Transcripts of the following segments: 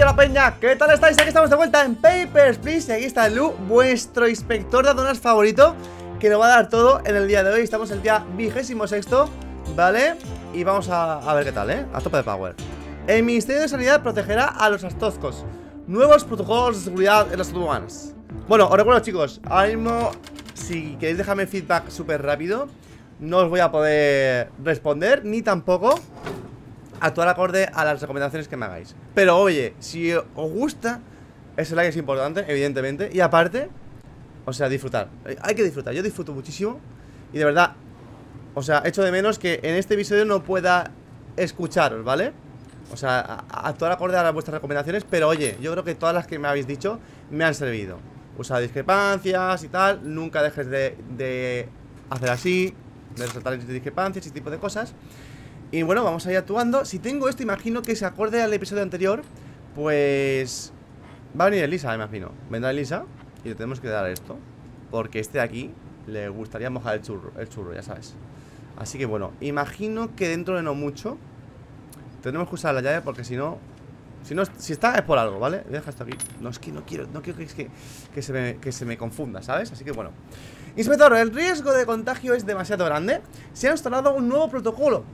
la peña, ¿qué tal estáis? Aquí estamos de vuelta en Papers, Please y aquí está Lu, vuestro inspector de aduanas favorito Que lo va a dar todo en el día de hoy, estamos el día vigésimo sexto, ¿vale? Y vamos a, ver qué tal, ¿eh? A tope de power El Ministerio de Sanidad protegerá a los astozcos Nuevos protocolos de seguridad en las aduanas Bueno, os recuerdo chicos, ahora mismo si queréis dejarme feedback súper rápido No os voy a poder responder, ni tampoco actuar acorde a las recomendaciones que me hagáis. Pero oye, si os gusta, ese like es importante, evidentemente. Y aparte, o sea, disfrutar. Eh, hay que disfrutar. Yo disfruto muchísimo. Y de verdad, o sea, echo de menos que en este episodio no pueda escucharos, ¿vale? O sea, actuar acorde a vuestras recomendaciones. Pero oye, yo creo que todas las que me habéis dicho me han servido. Usa discrepancias y tal. Nunca dejes de, de hacer así, de resaltar discrepancias y tipo de cosas. Y bueno, vamos a ir actuando Si tengo esto, imagino que se acorde al episodio anterior Pues... Va a venir Elisa, me imagino Vendrá Elisa y le tenemos que dar esto Porque este de aquí le gustaría mojar el churro, el churro, ya sabes Así que bueno, imagino que dentro de no mucho Tenemos que usar la llave porque si no si, no, si está es por algo, ¿vale? deja esto aquí No, es que no quiero, no quiero que, que, se que se me confunda, ¿sabes? Así que bueno Inspector, el riesgo de contagio es demasiado grande Se ha instalado un nuevo protocolo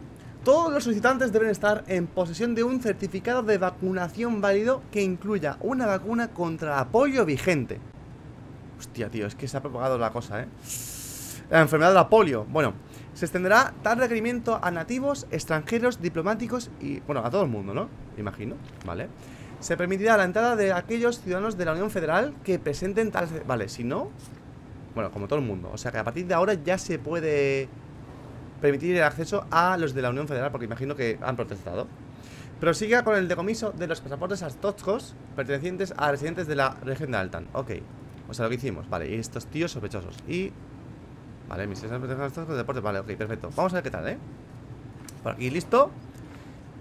todos los solicitantes deben estar en posesión de un certificado de vacunación válido que incluya una vacuna contra la polio vigente. Hostia, tío, es que se ha propagado la cosa, ¿eh? La enfermedad de la polio. Bueno, se extenderá tal requerimiento a nativos, extranjeros, diplomáticos y, bueno, a todo el mundo, ¿no? Imagino, ¿vale? Se permitirá la entrada de aquellos ciudadanos de la Unión Federal que presenten tal... Vale, si no... Bueno, como todo el mundo. O sea que a partir de ahora ya se puede permitir el acceso a los de la Unión Federal, porque imagino que han protestado. Prosiga con el decomiso de los pasaportes Stochos pertenecientes a residentes de la región de Altan. Ok. O sea, lo que hicimos. Vale, y estos tíos sospechosos. Y... Vale, misiones de de deporte. Vale, ok, perfecto. Vamos a ver qué tal, ¿eh? Por aquí, listo.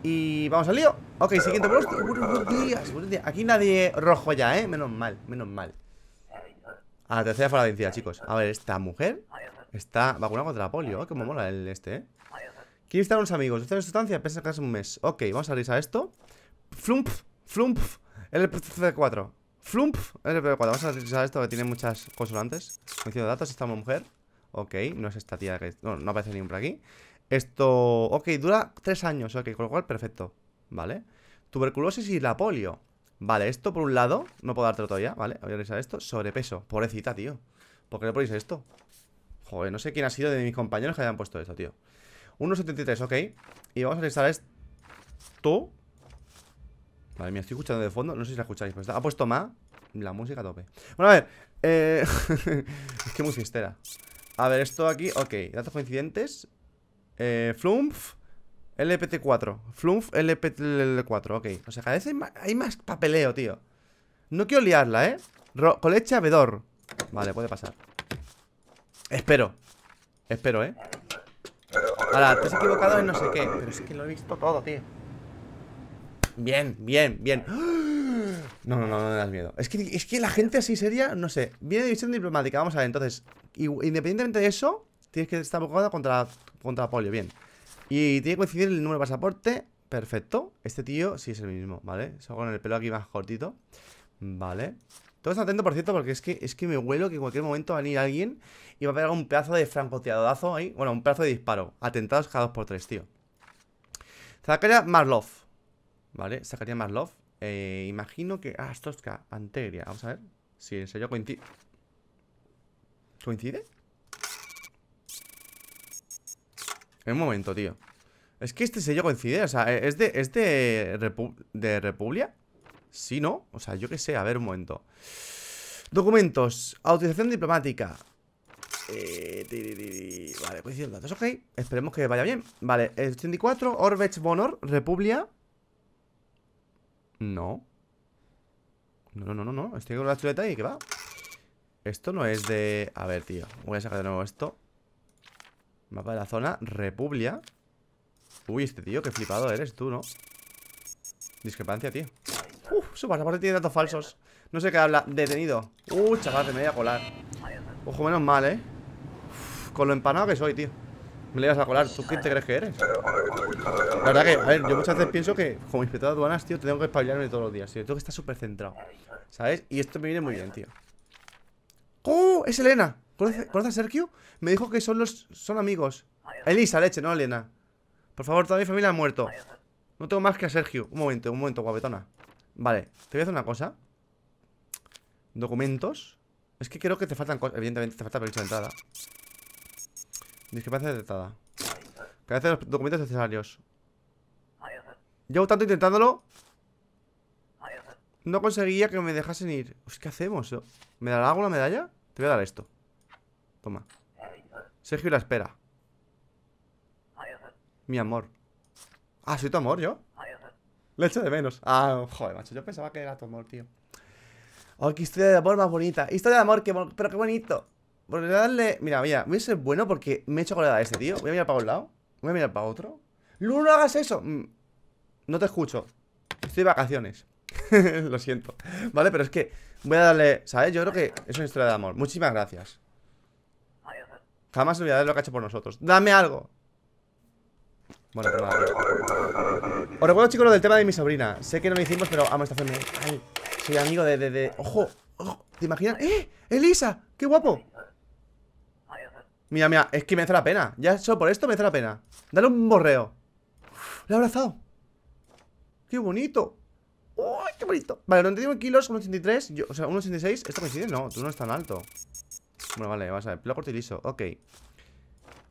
Y vamos al lío. Ok, siguiente. Aquí nadie rojo ya, ¿eh? Menos mal, menos mal. A la tercera falacia, chicos. A ver, esta mujer Está vacunado contra la polio. Oh, ah, me mola el este, ¿eh? están los unos amigos. Usted en sustancia, pesa que un mes. Ok, vamos a revisar esto. Flump, flump, LPC4. Flump, LPC4. Vamos a revisar esto que tiene muchas consonantes. ¿Conocido de datos, esta mujer. Ok, no es esta tía que. No, no aparece ningún por aquí. Esto. Ok, dura tres años. Ok, con lo cual, perfecto. Vale. Tuberculosis y la polio. Vale, esto por un lado. No puedo darte todo ya ¿vale? Voy a revisar esto. Sobrepeso. Pobrecita, tío. ¿Por qué le ponéis esto? Joder, no sé quién ha sido de mis compañeros que hayan puesto esto, tío 1.73, ok Y vamos a instalar esto Vale, me estoy escuchando de fondo No sé si la escucháis, pero ha puesto más La música a tope Bueno, a ver eh... Es que muy A ver, esto aquí, ok Datos coincidentes eh, LPT4 Flumpf LPT4, ok O sea, cada vez hay más, papeleo, tío No quiero liarla, eh Colecha Vedor Vale, puede pasar Espero. Espero, ¿eh? Ahora, te has equivocado en no sé qué. Pero es que lo he visto todo, tío. Bien, bien, bien. ¡Ah! No, no, no, no me das miedo. Es que, la gente así sería, no sé. Viene de visión diplomática. Vamos a ver, entonces. Independientemente de eso, tienes que estar abogada contra, contra polio. Bien. Y tiene que coincidir el número de pasaporte. Perfecto. Este tío sí es el mismo, ¿vale? Solo con el pelo aquí más cortito. Vale. Todo está atento, por cierto, porque es que, es que me huelo que en cualquier momento va a venir alguien y va a pegar un pedazo de francoteadazo ahí. Bueno, un pedazo de disparo. Atentados cada 2x3, tío. Sacaría Marlov. Vale, sacaría Marlov. Eh, imagino que... Ah, esto es Vamos a ver si en serio coincide. ¿Coincide? En un momento, tío. Es que este sello coincide, o sea, eh, ¿es de, es de, de ¿Sí, no? O sea, yo qué sé, a ver un momento Documentos, autorización diplomática eh, Vale, pues los datos, ok. Esperemos que vaya bien. Vale, el 84, Orbech Bonor, Republia. No. No, no, no, no. Estoy con la chuleta y que va. Esto no es de... A ver, tío. Voy a sacar de nuevo esto. Mapa de la zona, Republia. Uy, este tío, qué flipado eres tú, ¿no? Discrepancia, tío. Uf, su pasaporte tiene datos falsos. No sé qué habla. Detenido. Uh, chaval, me voy a colar. Ojo, menos mal, ¿eh? Con lo empanado que soy, tío Me le vas a colar, ¿tú quién te crees que eres? La verdad que, a ver, yo muchas veces pienso que Como inspector de aduanas, tío, tengo que espabilarme todos los días Tío, tengo que estar súper centrado ¿Sabes? Y esto me viene muy bien, tío ¡Oh! ¡Es Elena! ¿Conoces a Sergio? Me dijo que son los... son amigos Elisa, leche, no Elena Por favor, toda mi familia ha muerto No tengo más que a Sergio Un momento, un momento, guapetona Vale, te voy a hacer una cosa Documentos Es que creo que te faltan cosas Evidentemente te falta permiso de entrada Discrepancia detectada. Carece los documentos necesarios. Llevo tanto intentándolo. No conseguía que me dejasen ir. Pues, ¿Qué hacemos? ¿Me dará la medalla? Te voy a dar esto. Toma. Sergio la espera. Mi amor. Ah, soy tu amor, yo. Le echo de menos. Ah, joder, macho. Yo pensaba que era tu amor, tío. Oh, qué historia de amor más bonita. Historia de amor, que, pero qué bonito. Voy a darle... Mira, mira, voy a ser bueno porque me he hecho colada a este, tío Voy a mirar para un lado Voy a mirar para otro ¡Luno, no hagas eso! Mm, no te escucho Estoy de vacaciones Lo siento Vale, pero es que Voy a darle... ¿Sabes? Yo creo que es una historia de amor Muchísimas gracias Jamás olvidaré lo que ha hecho por nosotros ¡Dame algo! Bueno, pero pues Os recuerdo, chicos, lo del tema de mi sobrina Sé que no lo hicimos, pero amo esta familia Ay, soy amigo de... ¡Ojo! ¡Ojo! ¿Te imaginas? ¡Eh! ¡Elisa! ¡Qué guapo! Mira, mira, es que merece la pena Ya solo por esto merece la pena Dale un borreo Le he abrazado ¡Qué bonito! ¡Uy, qué bonito! Vale, 91 kilos, 1,83 O sea, 1,86 ¿Esto coincide? No, tú no estás tan alto Bueno, vale, vas a ver Pelo corto y liso, ok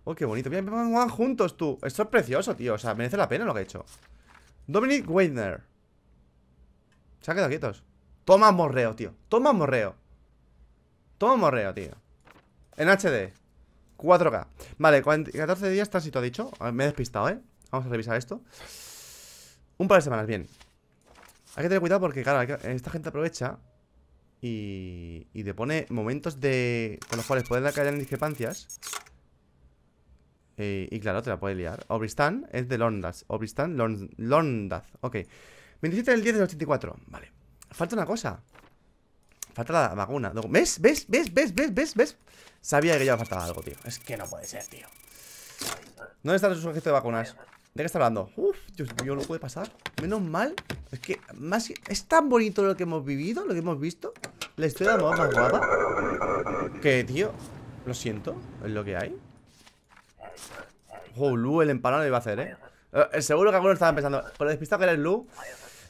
¡Uy, qué bonito! Mira, van juntos, tú Esto es precioso, tío O sea, merece la pena lo que he hecho Dominic Weidner Se ha quedado quietos Toma morreo, tío Toma morreo Toma morreo, tío En HD 4K. Vale, 14 días tránsito ha dicho. Ah, me he despistado, ¿eh? Vamos a revisar esto. Un par de semanas, bien. Hay que tener cuidado porque, claro, esta gente aprovecha y, y te pone momentos de con los cuales pueden caer en discrepancias. Eh, y claro, te la puede liar. Obristan es de Londas Obristan, Londas Ok. 27 del 10 del 84. Vale. Falta una cosa. Falta la vacuna. ¿Ves? ¿Ves? ¿Ves? ¿Ves? ¿Ves? ¿Ves? ¿Ves? Sabía que ya faltaba algo, tío. Es que no puede ser, tío. ¿Dónde están los ejércitos de vacunas? ¿De qué está hablando? Uf, Dios mío, no puede pasar. Menos mal. Es que más es tan bonito lo que hemos vivido, lo que hemos visto. La historia de más guapa. Que, tío, lo siento. Es lo que hay. Oh, Lu, el empanado lo iba a hacer, ¿eh? eh seguro que algunos estaban pensando. Por despistado que el Lu.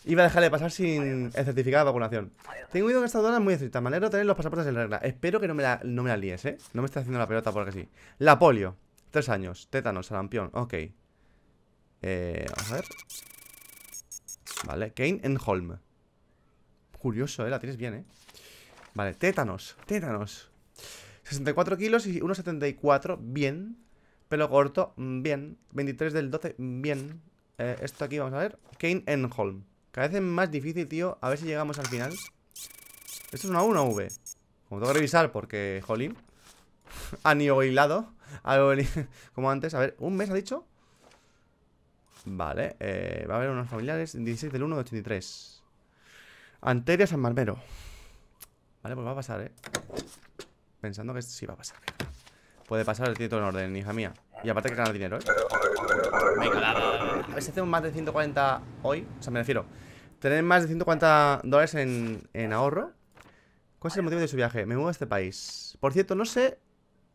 Iba a dejarle pasar sin el certificado de vacunación. Tengo miedo que esta zona muy estricta. Manera de tener los pasaportes en regla. Espero que no me la, no me líes, ¿eh? No me esté haciendo la pelota porque sí. La polio. Tres años. Tétanos, sarampión. Ok. Eh, vamos a ver. Vale, Kane Enholm Curioso, ¿eh? La tienes bien, ¿eh? Vale, tétanos. Tétanos. 64 kilos y 1,74. Bien. Pelo corto. Bien. 23 del 12. Bien. Eh, esto aquí, vamos a ver. Kane Enholm. Cada vez es más difícil, tío A ver si llegamos al final Esto es una 1 V Como tengo que revisar porque, jolín algo Como antes, a ver, ¿un mes ha dicho? Vale, eh, va a haber unos familiares 16 del 1 de 83 Anteria San Marmero Vale, pues va a pasar, eh Pensando que sí va a pasar Puede pasar, el título en orden, hija mía Y aparte que ganar dinero, eh a ver si hacemos más de 140 hoy O sea, me refiero Tener más de 140 dólares en, en ahorro. ¿Cuál es el motivo de su viaje? Me muevo a este país. Por cierto, no sé...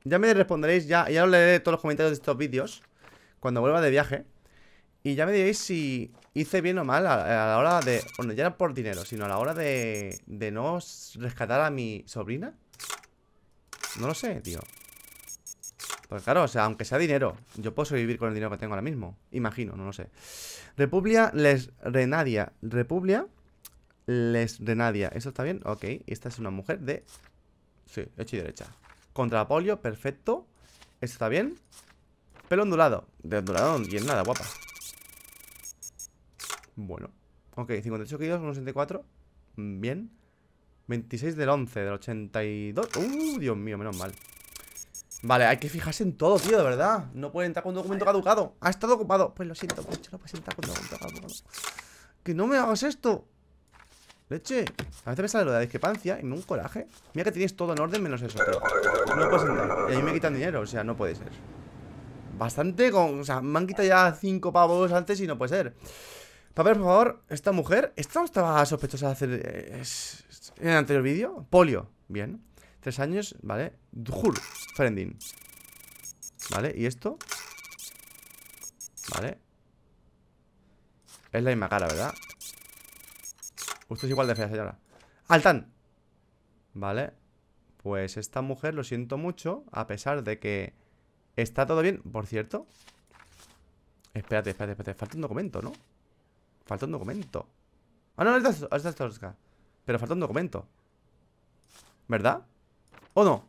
Ya me responderéis, ya, ya os leeré todos los comentarios de estos vídeos cuando vuelva de viaje. Y ya me diréis si hice bien o mal a, la hora de... Bueno, ya era por dinero, sino a la hora de, de no rescatar a mi sobrina. No lo sé, tío. Pues claro, o sea, aunque sea dinero, yo puedo sobrevivir con el dinero que tengo ahora mismo. Imagino, no lo sé. Republia Les Renadia. Republia Les Renadia. ¿Eso está bien? Ok. Esta es una mujer de... Sí, hecha y derecha. Contra polio, perfecto. eso está bien? Pelo ondulado. De ondulado y en nada, guapa. Bueno. Ok, 58 kilos, 164. Mm, bien. 26 del 11, del 82. Uh, Dios mío, menos mal. Vale, hay que fijarse en todo, tío, de verdad No puede entrar con documento caducado Ha estado ocupado Pues lo siento pues no puedes entrar con documento caducado Que no me hagas esto Leche A veces me sale lo de la discrepancia y me un coraje Mira que tienes todo en orden menos eso tío no puedes entrar Y a mí me quitan dinero, o sea, no puede ser Bastante con... O sea, me han quitado ya cinco pavos antes y no puede ser Papel, por favor, esta mujer Esta no estaba sospechosa de hacer... Eh, en el anterior vídeo Polio, bien Tres años, ¿vale? Dujur, Frendin. ¿Vale? ¿Y esto? ¿Vale? Es la misma cara, ¿verdad? Usted es igual de fea, señora. ¡Altan! Vale. Pues esta mujer, lo siento mucho, a pesar de que está todo bien. Por cierto. Espérate, espérate, espérate. Falta un documento, ¿no? Falta un documento. Ah, no, no, es Pero falta un documento. ¿Verdad? ¿O no?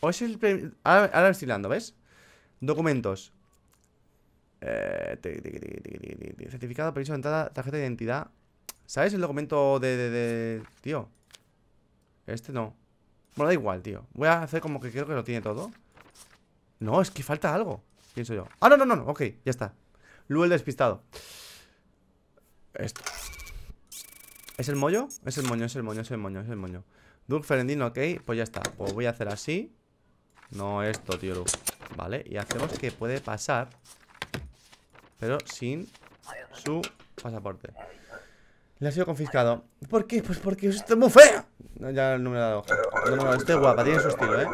¿O es el... Ahora, ahora estoy hablando, ¿ves? Documentos. Eh, certificado, permiso de entrada, tarjeta de identidad. ¿Sabes el documento de, Tío. Este no. Bueno, da igual, tío. Voy a hacer como que creo que lo tiene todo. No, es que falta algo. Pienso yo. Ah, no, no, no, Ok, ya está. Luel despistado. Esto. ¿Es el moño? Es el moño, es el moño, es el moño, es el moño. Duk Ferendino, ok, pues ya está Pues voy a hacer así No esto, tío Vale, y hacemos que puede pasar Pero sin su pasaporte Le ha sido confiscado ¿Por qué? Pues porque es muy fea Ya no me ha dado No, no, estoy guapa, tiene su estilo, eh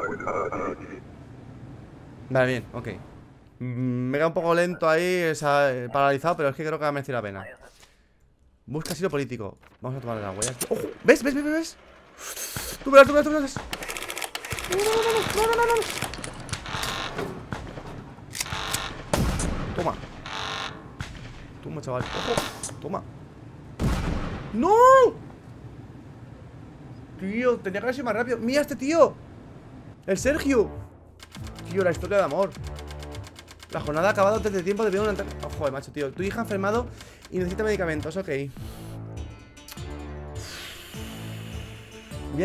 Vale, bien, ok mm, me queda un poco lento ahí, paralizado, pero es que creo que va a merecer la pena. Busca asilo político. Vamos a tomar la huella ¿Ves? ¿Ves? ¿Ves? ¿Ves? Tú verás, tú verás, tú No, no, no, no, no, no, Toma. Toma, chaval. Ojo. Toma. ¡No! Tío, tenía que haber sido más rápido. ¡Mira este tío! ¡El Sergio! Tío, la historia de amor. La jornada ha acabado antes de tiempo debido a una... Oh, joder, macho, tío. Tu hija ha enfermado y necesita medicamentos. Ok.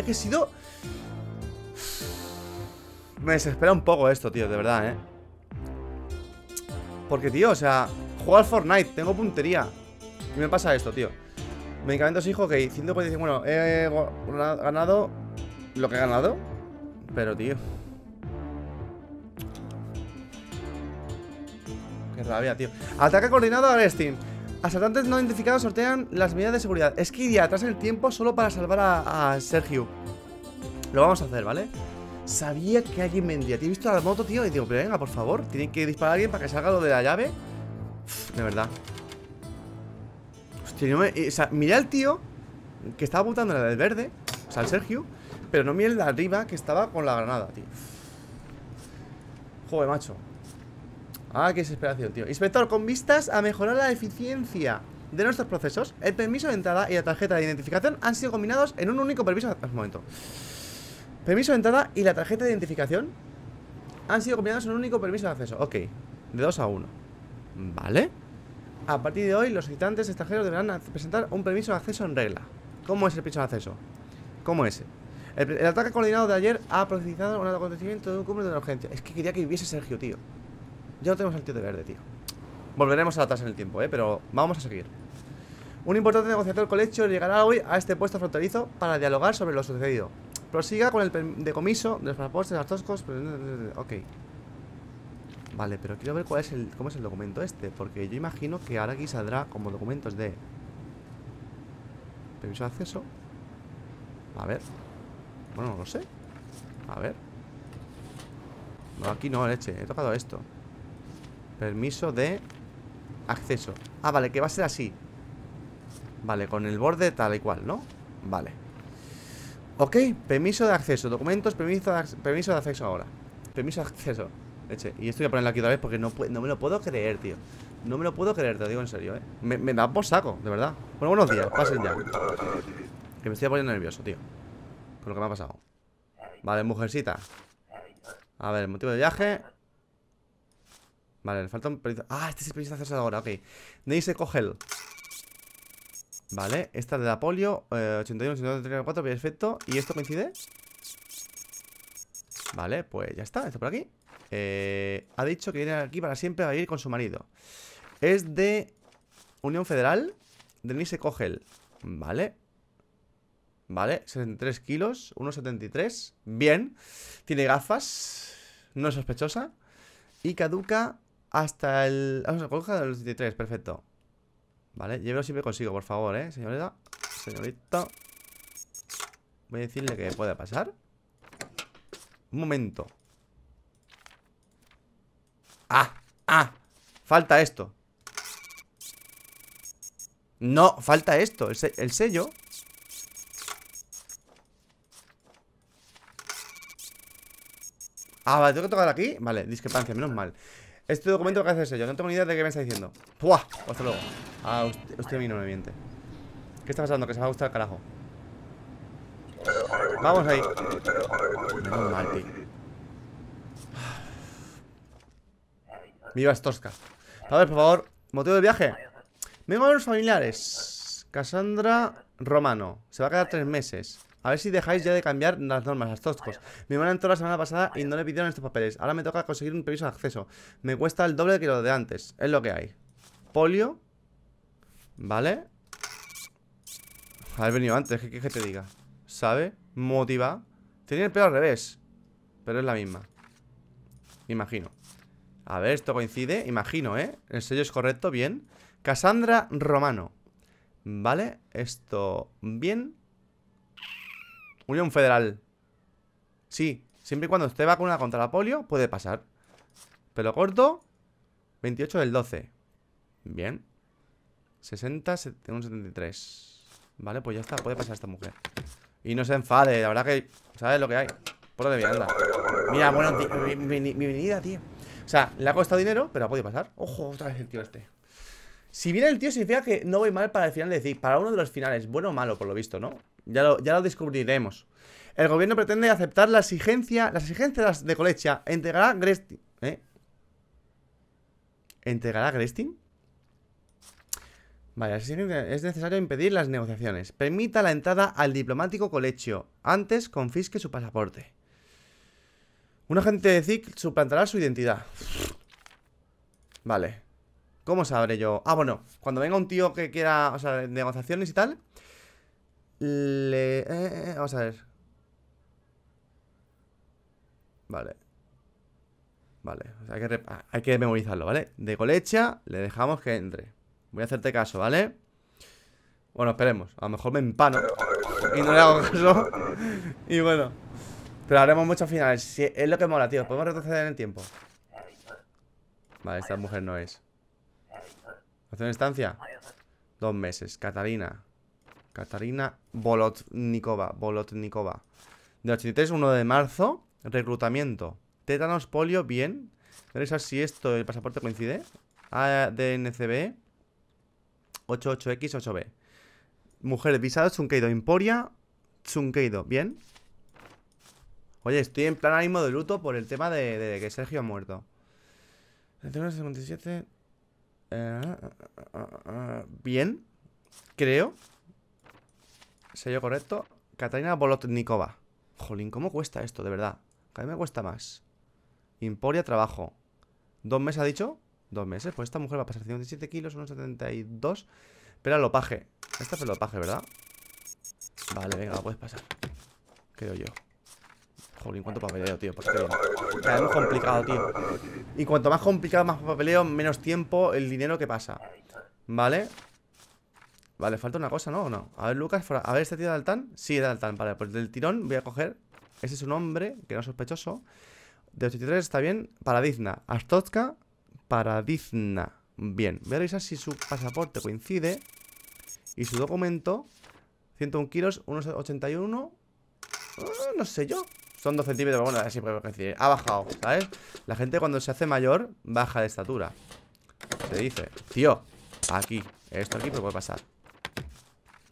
que he sido... Me desespera un poco esto, tío, de verdad, ¿eh? Porque, tío, o sea, juego al Fortnite, tengo puntería. Y me pasa esto, tío. Medicamentos hijo, ok, 145. Bueno, he ganado lo que he ganado. Pero, tío. Qué rabia, tío. Ataque coordinado a Steam. Asaltantes no identificados sortean las medidas de seguridad. Es que iría atrás en el tiempo solo para salvar a, Sergio. Lo vamos a hacer, ¿vale? Sabía que alguien vendía. Te he visto la moto, tío. Y digo, pero venga, por favor. Tienen que disparar a alguien para que salga lo de la llave. de verdad. Hostia, yo me... Eh, o sea, miré al tío que estaba apuntando la del verde. O sea, al Sergio. Pero no miré el de arriba que estaba con la granada, tío. Joder, macho. Ah, qué desesperación, tío Inspector, con vistas a mejorar la eficiencia de nuestros procesos El permiso de entrada y la tarjeta de identificación han sido combinados en un único permiso Un momento Permiso de entrada y la tarjeta de identificación han sido combinados en un único permiso de acceso Ok, de 2 a 1 Vale A partir de hoy los visitantes extranjeros deberán presentar un permiso de acceso en regla ¿Cómo es el permiso de acceso? ¿Cómo es? El, ataque coordinado de ayer ha procesado un acontecimiento de un cumple de emergencia urgencia Es que quería que viviese Sergio, tío ya no tenemos tío de verde, tío Volveremos a atrás en el tiempo, ¿eh? Pero vamos a seguir Un importante negociador colegio llegará hoy a este puesto fronterizo Para dialogar sobre lo sucedido Prosiga con el decomiso de los pasaportes, los toscos Ok Vale, pero quiero ver cuál es el, cómo es el documento este Porque yo imagino que ahora aquí saldrá como documentos de Permiso de acceso A ver Bueno, no lo sé A ver No, aquí no, leche He tocado esto Permiso de acceso Ah, vale, que va a ser así Vale, con el borde tal y cual, ¿no? Vale Ok, permiso de acceso Documentos, permiso de, permiso de acceso ahora Permiso de acceso Eche. Y esto voy a ponerlo aquí otra vez porque no, me lo puedo creer, tío No me lo puedo creer, te lo digo en serio, ¿eh? Me, me da por saco, de verdad Bueno, buenos días, pasen ya Que me estoy poniendo nervioso, tío Con lo que me ha pasado Vale, mujercita A ver, motivo de viaje Vale, le falta un Ah, este es el hacerse ahora, ok. Denise Cogel. Vale, esta de la polio. 81, 82, 84, perfecto. ¿Y esto coincide? Vale, pues ya está, está por aquí. Eh, ha dicho que viene aquí para siempre a ir con su marido. Es de Unión Federal, Denise Cogel. Vale, Vale, 63 kilos, 1,73 Bien, tiene gafas No es sospechosa Y caduca hasta el... Vamos a coja de los 23, perfecto Vale, llévelo siempre consigo, por favor, ¿eh? Señorita, señorita Voy a decirle que puede pasar Un momento ¡Ah! ¡Ah! Falta esto No, falta esto el sello Ah, vale, tengo que tocar aquí Vale, discrepancia, menos mal este documento que hace es yo. No tengo ni idea de qué me está diciendo. ¡Puah! Hasta luego. Ah, usted, a mí no me miente. ¿Qué está pasando? Que se va a gustar el carajo. Vamos ahí. Menos mal, Viva Tosca. Padre, por favor, motivo de viaje. Vengo a los familiares. Cassandra Romano. Se va a quedar tres meses. A ver si dejáis ya de cambiar las normas, las toscos. Mi hermana entró la semana pasada y no le pidieron estos papeles. Ahora me toca conseguir un permiso de acceso. Me cuesta el doble que lo de antes. Es lo que hay. Polio. ¿Vale? Haber venido antes, que te diga? ¿Sabe? Motiva. Tenía el pelo al revés. Pero es la misma. Imagino. A ver, esto coincide. Imagino, ¿eh? El sello es correcto, bien. Cassandra Romano. ¿Vale? Esto bien. Unión Federal. Sí, siempre y cuando esté vacunada contra la polio, puede pasar. Pelo corto, 28 del 12. Bien. 60, un 73. Vale, pues ya está, puede pasar esta mujer. Y no se enfade, la verdad que ¿Sabes lo que hay? Por de anda. Mira, bueno, mi venida, tío. O sea, le ha costado dinero, pero ha podido pasar. Ojo, otra vez el tío este. Si bien el tío significa que no voy mal para el final de para uno de los finales, bueno o malo por lo visto, ¿no? Ya lo, ya lo descubriremos. El gobierno pretende aceptar la exigencia, las exigencias de Colecha. Entregará Grestin. ¿Eh? ¿Entregará Grestin? Vale, es necesario impedir las negociaciones. Permita la entrada al diplomático Colecho. Antes confisque su pasaporte. Un agente de ZIC suplantará su identidad. Vale. ¿Cómo sabré yo? Ah, bueno, cuando venga un tío que quiera, o sea, negociaciones y tal, le... Eh, eh, eh, vamos a ver. Vale. Vale, ah, hay, que memorizarlo, ¿vale? De colecha le dejamos que entre. Voy a hacerte caso, ¿vale? Bueno, esperemos. A lo mejor me empano y no le hago caso. y bueno. Pero haremos muchos finales. es lo que mola, tío. Podemos retroceder en tiempo. Vale, esta mujer no es. ¿Hacer estancia? Dos meses. Catarina Catarina Bolotnikova. Bolotnikova. De 83, 1 de marzo. Reclutamiento. Tétanos, polio, bien. saber si esto, el pasaporte coincide. ADNCB 88X8B. Mujeres, visado, chunqueido Emporia, chunqueido, Bien. Oye, estoy en plan ánimo de luto por el tema de, que Sergio ha muerto. 57 bien, creo. yo correcto. Katarina Bolotnikova. Jolín, ¿cómo cuesta esto, de verdad? a mí me cuesta más. Imporia, trabajo. ¿Dos meses ha dicho? Dos meses. Pues esta mujer va a pasar 57 kilos, unos 72. Pero paje Esta es el paje ¿verdad? Vale, venga, la puedes pasar. Creo yo en cuanto papeleo, tío porque es complicado, tío Y cuanto más complicado, más papeleo Menos tiempo, el dinero que pasa ¿Vale? Vale, falta una cosa, ¿no? no? A ver, Lucas, a ver, ¿este tío de Altan? Sí, de Altan, vale, pues del tirón voy a coger Ese es un hombre, que no es sospechoso De 83 está bien, Paradizna Astotka. Paradizna Bien, voy a revisar si su pasaporte coincide Y su documento 101 kilos, 1,81 ah, No sé yo son dos centímetros, bueno, así decir Ha bajado, ¿sabes? La gente cuando se hace mayor Baja de estatura Se dice, tío, aquí Esto aquí, pero puede pasar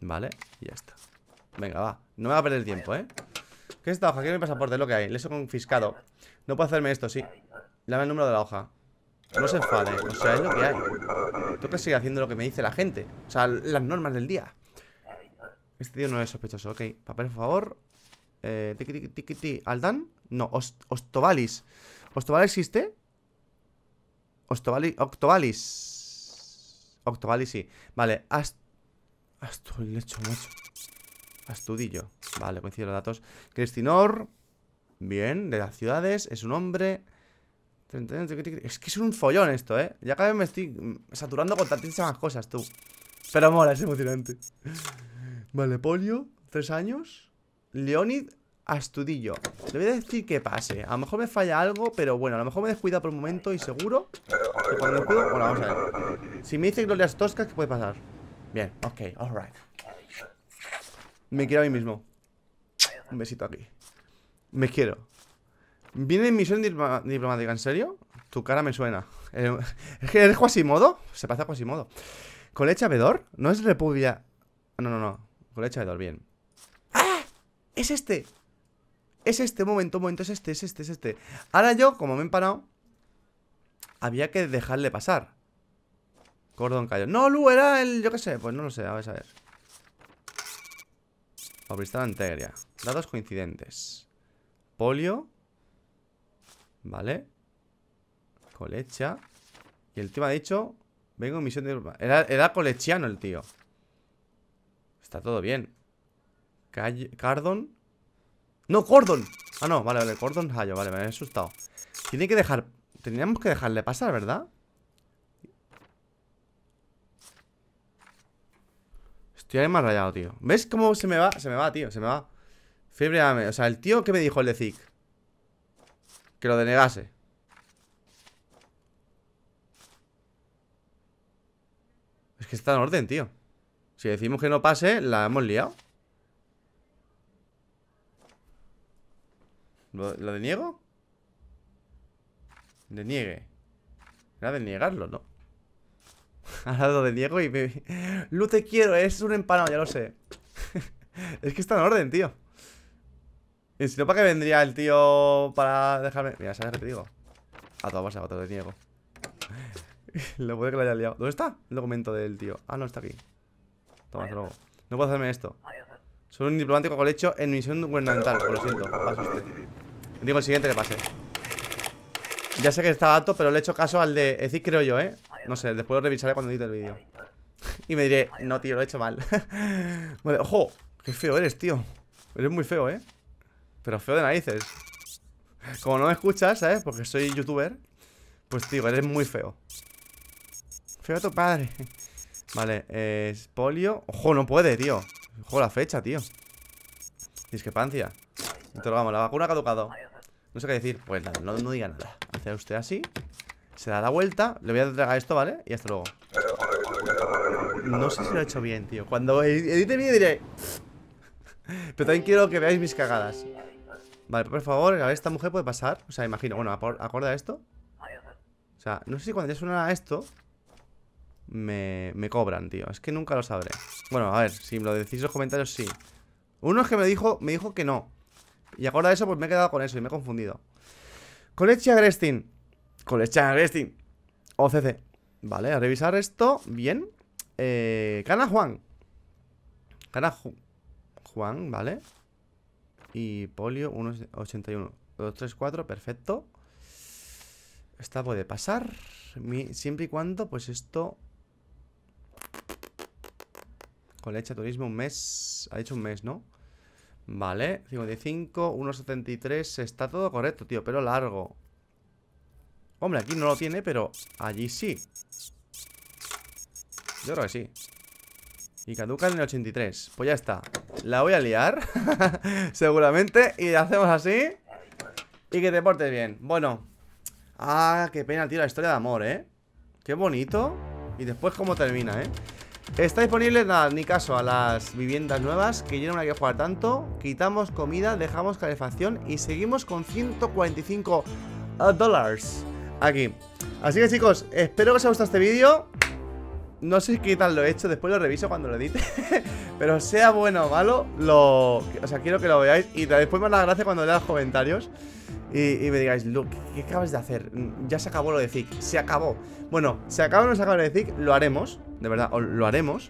Vale, y ya está Venga, va, no me va a perder tiempo, ¿eh? ¿Qué es esta hoja? ¿Qué es mi pasaporte? lo que hay Les he confiscado No puedo hacerme esto, sí Dame el número de la hoja No se enfade, o sea, es lo que hay Tengo que seguir haciendo lo que me dice la gente O sea, las normas del día Este tío no es sospechoso Ok, papel, por favor eh, tiqui, ¿Aldan? No, Ostovalis. ¿Ostovalis existe? Ostovali Octovalis. Octovalis, sí. Vale, Ast lecho, macho. Astudillo. Vale, coincido los datos. Cristinor. Bien, de las ciudades. Es un hombre. Es que es un follón esto, ¿eh? Ya cada vez me estoy saturando con tantísimas cosas, tú. Pero mola, es emocionante. Vale, polio. Tres años. Leonid Astudillo Le voy a decir que pase A lo mejor me falla algo, pero bueno, a lo mejor me descuida por un momento Y seguro que cuando me Bueno, vamos a ver Si me dice glorias Tosca, ¿qué puede pasar? Bien, ok, alright Me quiero a mí mismo Un besito aquí Me quiero ¿Viene en misión diplomática? ¿En serio? Tu cara me suena eh, ¿Es que eres Quasimodo? Se pasa a Quasimodo ¿Colecha Vedor? ¿No es República? No, no, no Colecha Vedor, bien es este. Es este, momento, momento, es este, es este, es este. Ahora yo, como me he empanado, había que dejarle pasar. Cordón cayó. No, Lu, era el, yo qué sé, pues no lo sé, a ver, a ver. Obristada integria. Dados coincidentes. Polio. Vale. Colecha. Y el tío me ha dicho, vengo en misión de... Era, era colechiano el tío. Está todo bien. Cardon. No, Cordon. Ah, no, vale, vale, Cordon Hayo, vale, me he asustado. Tiene que dejar... Teníamos que dejarle pasar, ¿verdad? Estoy ahí más rayado, tío. ¿Ves cómo se me va? Se me va, tío, se me va. Fiebre O sea, el tío que me dijo el de Zik. Que lo denegase. Es que está en orden, tío. Si decimos que no pase, la hemos liado. ¿Lo, niego, deniego? Deniegue. Era de niegarlo, ¿no? Ahora lo Diego y me... ¡Lu te quiero! Es un empanado, ya lo sé. es que está en orden, tío. Y si no, ¿para qué vendría el tío para dejarme...? Mira, ¿sabes qué te digo? A toda pasa, te lo deniego. lo puede que lo haya liado. ¿Dónde está el documento del tío? Ah, no, está aquí. Toma, luego. No puedo hacerme esto. Soy un diplomático colecho en misión gubernamental, lo siento. Digo el siguiente que pase Ya sé que estaba alto, pero le he hecho caso al de decir creo yo, ¿eh? No sé, después lo revisaré cuando edite el vídeo Y me diré, no, tío, lo he hecho mal ¡Ojo! ¡Qué feo eres, tío! Eres muy feo, ¿eh? Pero feo de narices Como no me escuchas, ¿sabes? Porque soy youtuber Pues, tío, eres muy feo Feo tu padre Vale, eh, polio ¡Ojo, no puede, tío! ¡Ojo, la fecha, tío! Discrepancia vamos la vacuna ha caducado no sé qué decir. Pues nada, no, diga nada. Hace usted así. Se da la vuelta. Le voy a tragar esto, ¿vale? Y hasta luego. No sé si lo he hecho bien, tío. Cuando edite bien diré. Pero también quiero que veáis mis cagadas. Vale, por favor, a ver, esta mujer puede pasar. O sea, imagino. Bueno, acorda esto. O sea, no sé si cuando ya suena esto. Me, me, cobran, tío. Es que nunca lo sabré. Bueno, a ver, si lo decís en los comentarios, sí. Uno es que me dijo, me dijo que no. Y ahora de eso, pues me he quedado con eso y me he confundido. Colecha Grestin. Colecha Grestin. OCC. Vale, a revisar esto. Bien. Eh, Juan. gana Juan, vale. Y Polio 181. 2, 3, 4, perfecto. Esta puede pasar. siempre y cuando, pues esto. Colecha turismo, un mes. Ha hecho un mes, ¿no? Vale, 55, 1,73 Está todo correcto, tío, pero largo Hombre, aquí no lo tiene, pero allí sí Yo creo que sí Y caduca en el 83 Pues ya está, la voy a liar Seguramente Y hacemos así Y que te portes bien, bueno Ah, qué pena, tío, la historia de amor, ¿eh? Qué bonito Y después cómo termina, ¿eh? Está disponible, nada, ni caso a las viviendas nuevas, que yo no que jugar tanto. Quitamos comida, dejamos calefacción y seguimos con 145 dólares aquí. Así que chicos, espero que os haya gustado este vídeo. No sé qué tal lo he hecho, después lo reviso cuando lo edite Pero sea bueno o malo lo... O sea, quiero que lo veáis Y después me da la gracia cuando lea los comentarios y, me digáis, Luke, ¿qué acabas de hacer? Mm, ya se acabó lo de zig se acabó Bueno, se acaba o no se acaba lo de zig, lo haremos De verdad, lo haremos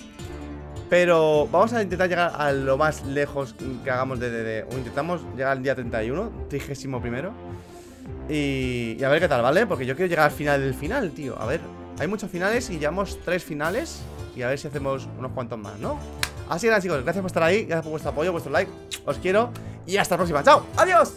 pero vamos a intentar llegar a lo más lejos que hagamos de, o intentamos llegar al día 31, trigésimo primero. y, a ver qué tal, ¿vale? Porque yo quiero llegar al final del final, tío. A ver, hay muchos finales y llevamos tres finales Y a ver si hacemos unos cuantos más, ¿no? Así que nada chicos, gracias por estar ahí Gracias por vuestro apoyo, vuestro like, os quiero Y hasta la próxima, chao, adiós